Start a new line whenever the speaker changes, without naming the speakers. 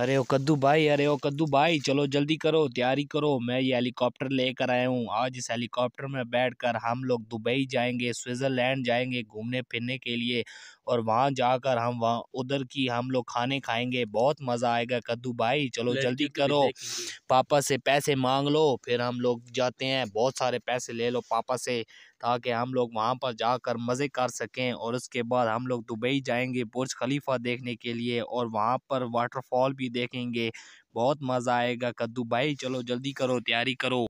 अरे ओ कद्दू भाई अरे ओ कद्दू भाई चलो जल्दी करो तैयारी करो मैं ये हेलीकॉप्टर लेकर आया हूँ आज इस हेलीकॉप्टर में बैठकर हम लोग दुबई जाएंगे स्विट्ज़रलैंड जाएंगे घूमने फिरने के लिए और वहाँ जाकर हम वहाँ उधर की हम लोग खाने खाएंगे बहुत मज़ा आएगा कद्दू भाई चलो जल्दी करो पापा से पैसे मांग लो फिर हम लोग जाते हैं बहुत सारे पैसे ले लो पापा से ताकि हम लोग वहाँ पर जाकर मज़े कर सकें और उसके बाद हम लोग दुबई जाएंगे बुर्ज खलीफा देखने के लिए और वहाँ पर वाटरफॉल भी देखेंगे बहुत मज़ा आएगा कद्दू भाई चलो जल्दी करो तैयारी करो